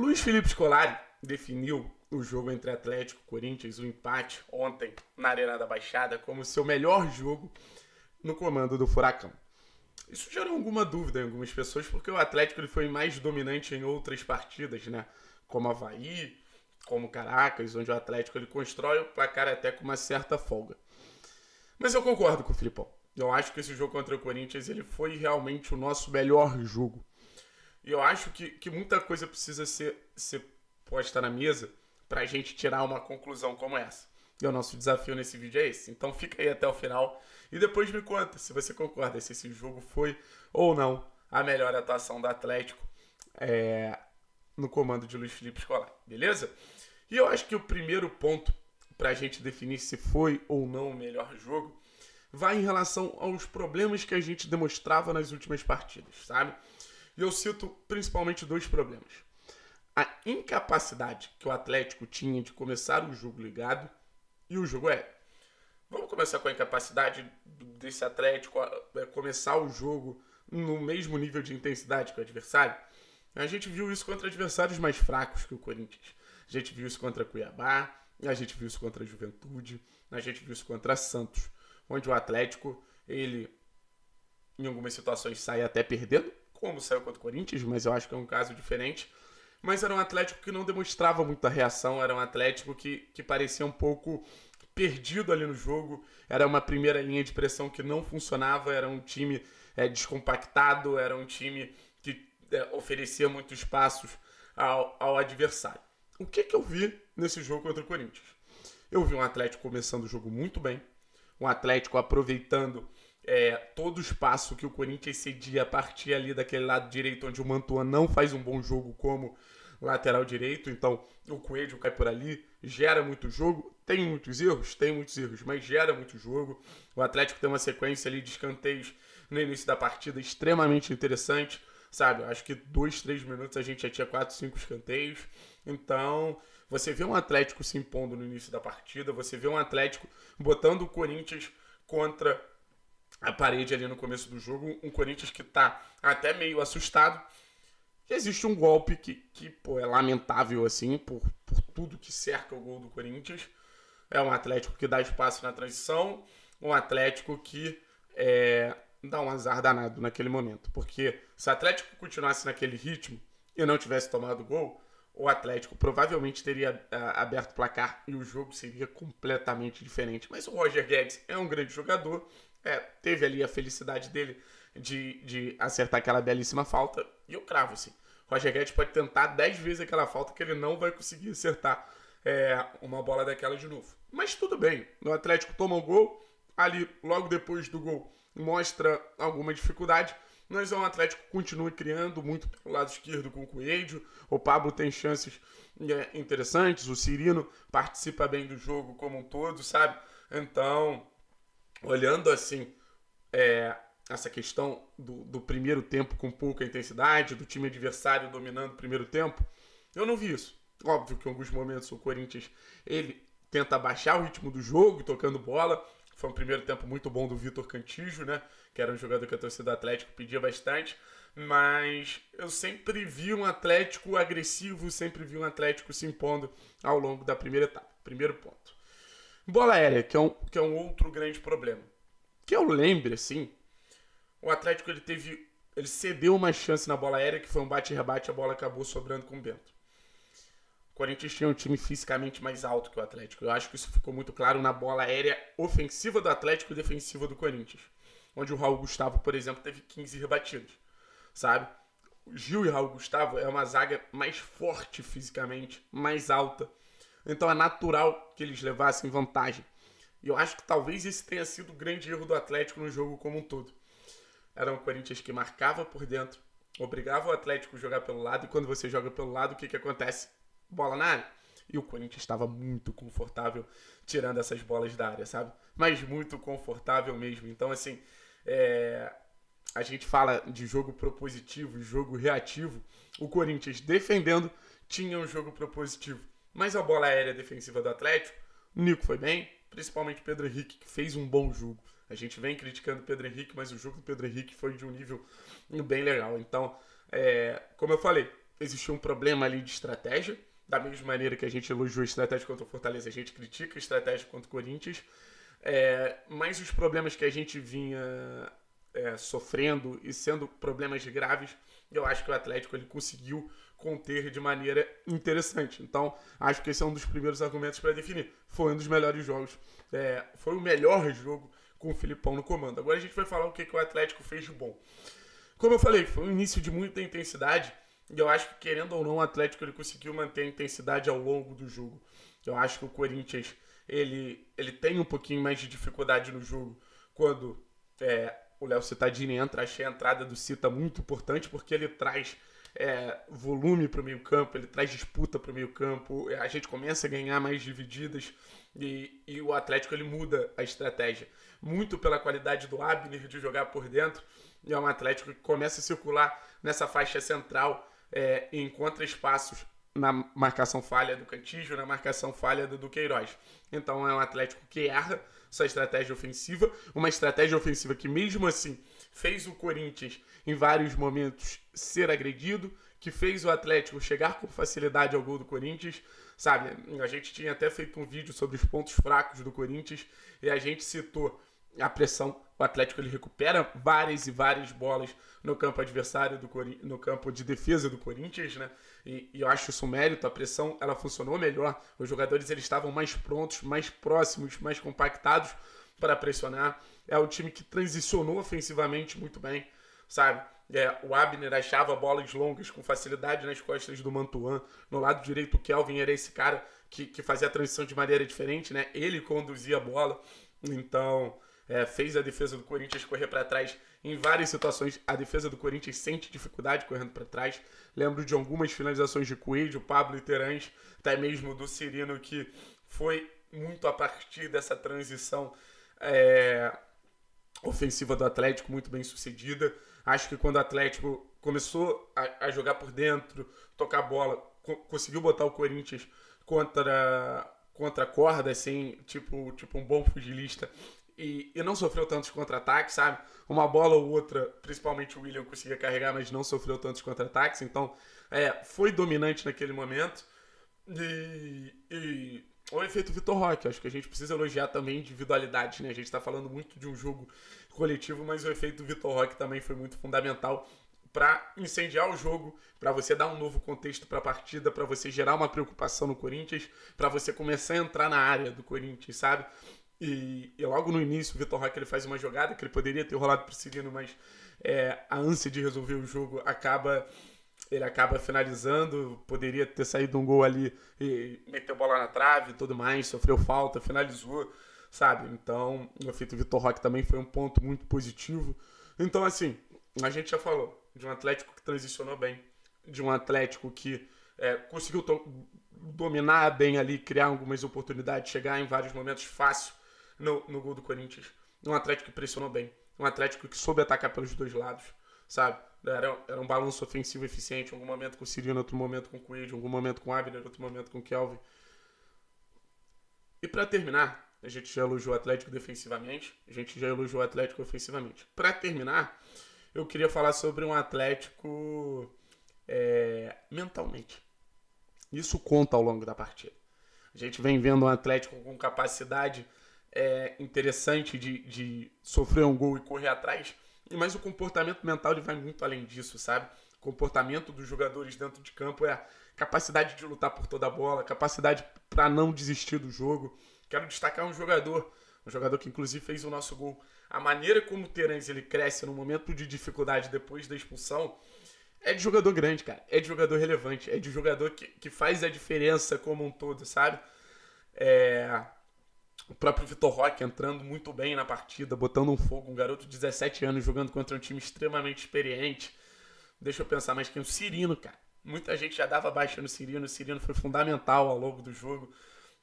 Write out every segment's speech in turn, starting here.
Luiz Felipe Scolari definiu o jogo entre Atlético e Corinthians, o empate ontem na Arena da Baixada, como seu melhor jogo no comando do Furacão. Isso gerou alguma dúvida em algumas pessoas, porque o Atlético ele foi mais dominante em outras partidas, né? Como Havaí, como Caracas, onde o Atlético ele constrói o placar até com uma certa folga. Mas eu concordo com o Filipão. Eu acho que esse jogo contra o Corinthians ele foi realmente o nosso melhor jogo. E eu acho que, que muita coisa precisa ser, ser posta na mesa para a gente tirar uma conclusão como essa. E o nosso desafio nesse vídeo é esse. Então fica aí até o final e depois me conta se você concorda se esse jogo foi ou não a melhor atuação do Atlético é, no comando de Luiz Felipe Scolari, beleza? E eu acho que o primeiro ponto para a gente definir se foi ou não o melhor jogo vai em relação aos problemas que a gente demonstrava nas últimas partidas, sabe? E eu cito principalmente dois problemas. A incapacidade que o Atlético tinha de começar o jogo ligado e o jogo é. Vamos começar com a incapacidade desse Atlético é, começar o jogo no mesmo nível de intensidade que o adversário? A gente viu isso contra adversários mais fracos que o Corinthians. A gente viu isso contra Cuiabá, a gente viu isso contra a Juventude, a gente viu isso contra Santos, onde o Atlético, ele em algumas situações sai até perdendo, como saiu contra o Corinthians, mas eu acho que é um caso diferente. Mas era um Atlético que não demonstrava muita reação, era um Atlético que, que parecia um pouco perdido ali no jogo. Era uma primeira linha de pressão que não funcionava, era um time é, descompactado, era um time que é, oferecia muitos passos ao, ao adversário. O que, que eu vi nesse jogo contra o Corinthians? Eu vi um Atlético começando o jogo muito bem, um Atlético aproveitando é, todo o espaço que o Corinthians cedia a partir ali daquele lado direito, onde o Mantua não faz um bom jogo como lateral direito, então o Coelho cai por ali, gera muito jogo, tem muitos erros, tem muitos erros, mas gera muito jogo. O Atlético tem uma sequência ali de escanteios no início da partida extremamente interessante, sabe? Acho que dois, três minutos a gente já tinha quatro, cinco escanteios. Então, você vê um Atlético se impondo no início da partida, você vê um Atlético botando o Corinthians contra a parede ali no começo do jogo, um Corinthians que tá até meio assustado. Existe um golpe que, que pô, é lamentável, assim, por, por tudo que cerca o gol do Corinthians. É um Atlético que dá espaço na transição, um Atlético que é, dá um azar danado naquele momento. Porque se o Atlético continuasse naquele ritmo e não tivesse tomado gol, o Atlético provavelmente teria é, aberto o placar e o jogo seria completamente diferente. Mas o Roger Guedes é um grande jogador, é, teve ali a felicidade dele de, de acertar aquela belíssima falta. E eu cravo, assim. Roger Guedes pode tentar 10 vezes aquela falta que ele não vai conseguir acertar é, uma bola daquela de novo. Mas tudo bem, o Atlético toma o gol, ali logo depois do gol mostra alguma dificuldade, mas o é Atlético continua criando muito pelo lado esquerdo com o Coelho, o Pablo tem chances é, interessantes, o Cirino participa bem do jogo como um todo, sabe? Então, olhando assim é, essa questão do, do, primeiro tempo com pouca intensidade, do time adversário dominando o primeiro tempo, eu não vi isso. Óbvio que em alguns momentos o Corinthians ele tenta abaixar o ritmo do jogo, tocando bola. Foi um primeiro tempo muito bom do Vitor Cantijo, né? Que era um jogador que a torcida do Atlético pedia bastante. Mas eu sempre vi um Atlético agressivo, sempre vi um Atlético se impondo ao longo da primeira etapa. Primeiro ponto. Bola aérea, que é, um, que é um outro grande problema. Que eu lembre, assim, o Atlético ele teve. Ele cedeu uma chance na bola aérea, que foi um bate-rebate, a bola acabou sobrando com o Bento. O Corinthians tinha um time fisicamente mais alto que o Atlético. Eu acho que isso ficou muito claro na bola aérea ofensiva do Atlético e defensiva do Corinthians. Onde o Raul Gustavo, por exemplo, teve 15 rebatidos. Sabe? Gil e Raul Gustavo é uma zaga mais forte fisicamente, mais alta, então é natural que eles levassem vantagem. E eu acho que talvez esse tenha sido o grande erro do Atlético no jogo como um todo. Era um Corinthians que marcava por dentro, obrigava o Atlético a jogar pelo lado, e quando você joga pelo lado, o que, que acontece? Bola na área. E o Corinthians estava muito confortável tirando essas bolas da área, sabe? Mas muito confortável mesmo. Então, assim, é... a gente fala de jogo propositivo, jogo reativo. O Corinthians defendendo tinha um jogo propositivo mas a bola aérea defensiva do Atlético, o Nico foi bem, principalmente o Pedro Henrique, que fez um bom jogo. A gente vem criticando o Pedro Henrique, mas o jogo do Pedro Henrique foi de um nível bem legal. Então, é, como eu falei, existiu um problema ali de estratégia. Da mesma maneira que a gente elogiou a estratégia contra o Fortaleza, a gente critica a estratégia contra o Corinthians. É, mas os problemas que a gente vinha é, sofrendo e sendo problemas graves, eu acho que o Atlético ele conseguiu conter de maneira interessante. Então, acho que esse é um dos primeiros argumentos para definir. Foi um dos melhores jogos, é, foi o melhor jogo com o Filipão no comando. Agora a gente vai falar o que, que o Atlético fez de bom. Como eu falei, foi um início de muita intensidade e eu acho que, querendo ou não, o Atlético ele conseguiu manter a intensidade ao longo do jogo. Eu acho que o Corinthians ele, ele tem um pouquinho mais de dificuldade no jogo quando é, o Léo Cittadini entra. Achei a entrada do Cita muito importante porque ele traz é, volume para o meio campo, ele traz disputa para o meio campo, é, a gente começa a ganhar mais divididas e, e, o Atlético ele muda a estratégia. Muito pela qualidade do Abner de jogar por dentro, e é um Atlético que começa a circular nessa faixa central é, e encontra espaços na marcação falha do Cantígio, na marcação falha do Duqueiroz. Então é um Atlético que erra sua estratégia ofensiva, uma estratégia ofensiva que mesmo assim fez o Corinthians em vários momentos ser agredido, que fez o Atlético chegar com facilidade ao gol do Corinthians. Sabe, a gente tinha até feito um vídeo sobre os pontos fracos do Corinthians e a gente citou a pressão. O Atlético ele recupera várias e várias bolas no campo adversário do Cori no campo de defesa do Corinthians, né? E, e, eu acho isso um mérito. A pressão ela funcionou melhor. Os jogadores eles estavam mais prontos, mais próximos, mais compactados para pressionar. É o time que transicionou ofensivamente muito bem, sabe? É, o Abner achava bolas longas com facilidade nas costas do Mantuan. No lado direito, o Kelvin era esse cara que, que fazia a transição de maneira diferente, né? Ele conduzia a bola. Então, é, fez a defesa do Corinthians correr para trás em várias situações. A defesa do Corinthians sente dificuldade correndo para trás. Lembro de algumas finalizações de Coelho, Pablo e Terãs, até mesmo do Cirino, que foi muito a partir dessa transição é, ofensiva do Atlético muito bem sucedida. Acho que quando o Atlético começou a, a jogar por dentro, tocar bola, co conseguiu botar o Corinthians contra contra a corda, assim, tipo, tipo um bom fugilista E, e não sofreu tantos contra-ataques, sabe? Uma bola ou outra, principalmente o William conseguia carregar, mas não sofreu tantos contra-ataques. Então, é, foi dominante naquele momento. E, e o efeito Vitor Roque. Acho que a gente precisa elogiar também individualidade, né? A gente está falando muito de um jogo coletivo, mas o efeito Vitor Roque também foi muito fundamental para incendiar o jogo, para você dar um novo contexto para a partida, para você gerar uma preocupação no Corinthians, para você começar a entrar na área do Corinthians, sabe? E, e, logo no início, o Vitor Roque ele faz uma jogada que ele poderia ter rolado pro o Cirino, mas é, a ânsia de resolver o jogo acaba ele acaba finalizando, poderia ter saído um gol ali e meteu bola na trave e tudo mais, sofreu falta, finalizou, sabe? Então, o efeito Vitor Roque também foi um ponto muito positivo. Então, assim, a gente já falou de um Atlético que transicionou bem, de um Atlético que é, conseguiu dominar bem ali, criar algumas oportunidades, chegar em vários momentos fácil no, no gol do Corinthians. Um Atlético que pressionou bem, um Atlético que soube atacar pelos dois lados, sabe? Né, era, era um balanço ofensivo eficiente, em algum momento com o Cirino, outro momento com o Quid, em algum momento com o Abner, outro momento com o Kelvin. E para terminar, a gente já elogiou o Atlético defensivamente, a gente já elogiou o Atlético ofensivamente. Para terminar, eu queria falar sobre um Atlético é, mentalmente. Isso conta ao longo da partida. A gente vem vendo um Atlético com capacidade é, interessante de, de sofrer um gol e correr atrás mas o comportamento mental ele vai muito além disso, sabe? O comportamento dos jogadores dentro de campo é capacidade de lutar por toda a bola, capacidade para não desistir do jogo. Quero destacar um jogador, um jogador que inclusive fez o nosso gol. A maneira como o Terence ele cresce no momento de dificuldade depois da expulsão é de jogador grande, cara. É de jogador relevante, é de jogador que, que faz a diferença como um todo, sabe? É, o próprio Vitor Roque entrando muito bem na partida, botando um fogo, um garoto de 17 anos jogando contra um time extremamente experiente. Deixa eu pensar, mais que o Cirino, cara. Muita gente já dava baixa no Cirino, o Cirino foi fundamental ao longo do jogo.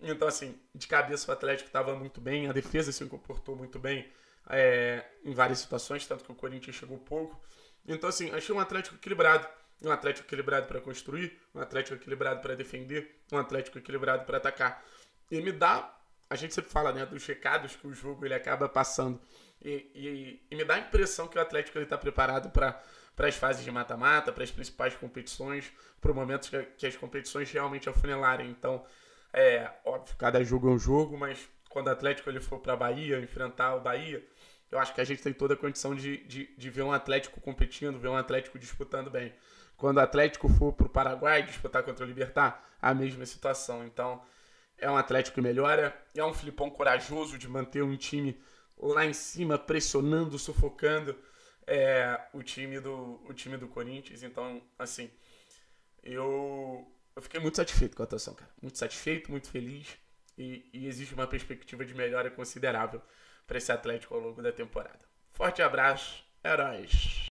Então, assim, de cabeça o Atlético estava muito bem, a defesa se comportou muito bem é, em várias situações, tanto que o Corinthians chegou pouco. Então, assim, achei um Atlético equilibrado. Um Atlético equilibrado para construir, um Atlético equilibrado para defender, um Atlético equilibrado para atacar. E me dá a gente sempre fala né, dos recados que o jogo ele acaba passando. E, e, e me dá a impressão que o Atlético está preparado para as fases de mata-mata, para as principais competições, para o momento que, que, as competições realmente afunilarem. Então, é óbvio, cada jogo é um jogo, mas quando o Atlético ele for para a Bahia, enfrentar o Bahia, eu acho que a gente tem toda a condição de, de, de ver um Atlético competindo, ver um Atlético disputando bem. Quando o Atlético for para o Paraguai disputar contra o Libertar, a mesma situação. Então, é um Atlético que melhora, e é um Filipão corajoso de manter um time lá em cima, pressionando, sufocando é, o, time do, o time do Corinthians. Então, assim, eu, eu fiquei muito satisfeito com a atuação, cara. Muito satisfeito, muito feliz. E, e existe uma perspectiva de melhora considerável para esse Atlético ao longo da temporada. Forte abraço, heróis! É